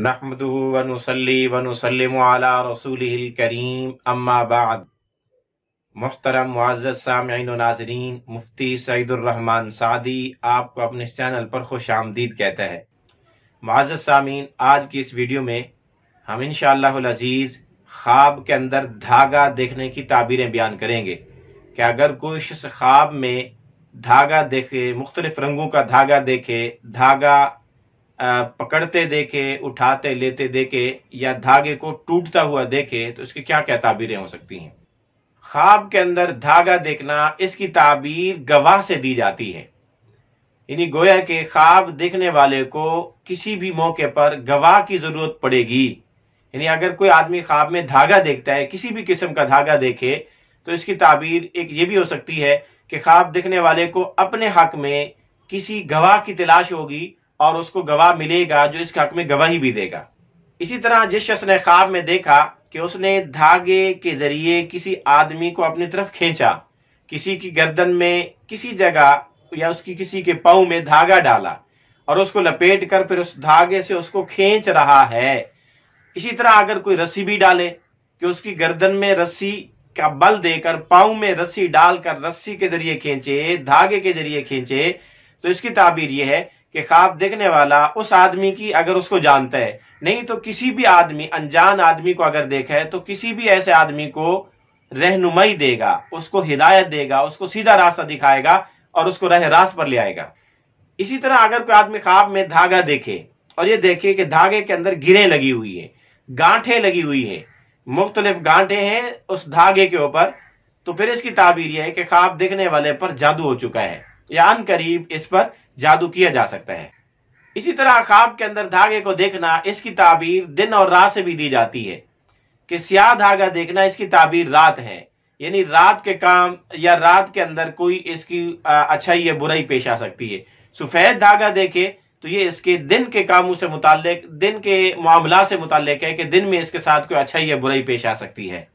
नहमदू करीम अम्मा मोहतरम सामीन नाजरीन मुफ्ती सईदुररहमान सादी आपको अपने चैनल पर खुश आमदीद कहता है मुआज़ सामीन आज की इस वीडियो में हम इन शजीज़ ख्वाब के अंदर धागा देखने की ताबीरें बयान करेंगे कि अगर कोई शख्स ख्वाब में धागा देखे मुख्तलिफ रंगों का धागा देखे धागा पकड़ते देखे उठाते लेते देखे या धागे को टूटता हुआ देखे तो इसकी क्या क्या ताबीरें हो सकती हैं ख्वाब के अंदर धागा देखना इसकी ताबीर गवाह से दी जाती है यानी गोया के ख्वाब देखने वाले को किसी भी मौके पर गवाह की जरूरत पड़ेगी यानी अगर कोई आदमी ख्वाब में धागा देखता है किसी भी किस्म का धागा देखे तो इसकी ताबीर एक ये भी हो सकती है कि ख्वाब देखने वाले को अपने हक में किसी गवाह की तलाश होगी और उसको गवाह मिलेगा जो इसके हक में गवाही भी देगा इसी तरह जिस शख्स ने ख्वाब में देखा कि उसने धागे के जरिए किसी आदमी को अपनी तरफ खींचा किसी की गर्दन में किसी जगह या उसकी किसी के पाँव में धागा डाला और उसको लपेट कर फिर उस धागे से उसको खींच रहा है इसी तरह अगर कोई रस्सी भी डाले कि उसकी गर्दन में रस्सी का बल देकर पाँव में रस्सी डालकर रस्सी के जरिए खींचे धागे के जरिए खींचे तो इसकी ताबीर यह है कि ख्वाब देखने वाला उस आदमी की अगर उसको जानता है नहीं तो किसी भी आदमी अनजान आदमी को अगर देखे तो किसी भी ऐसे आदमी को रहनुमाई देगा उसको हिदायत देगा उसको सीधा रास्ता दिखाएगा और उसको रह रास पर ले आएगा इसी तरह अगर कोई आदमी ख्वाब में धागा देखे और ये देखे कि धागे के अंदर गिरे लगी हुई है गांठे लगी हुई है मुख्तलिफ गांठे हैं उस धागे के ऊपर तो फिर इसकी ताबीर यह है कि ख्वाब देखने वाले पर जादू हो चुका है यान करीब इस पर जादू किया जा सकता है इसी तरह खाब के अंदर धागे को देखना इसकी ताबीर दिन और रात से भी दी जाती है कि सियाह धागा देखना इसकी ताबीर रात है यानी रात के काम या रात के अंदर कोई इसकी अच्छाई या बुराई पेश आ सकती है सफेद धागा देखे तो ये इसके दिन के कामों से मुतल दिन के मामला से मुतल है कि दिन में इसके साथ कोई अच्छाई या बुराई पेश आ सकती है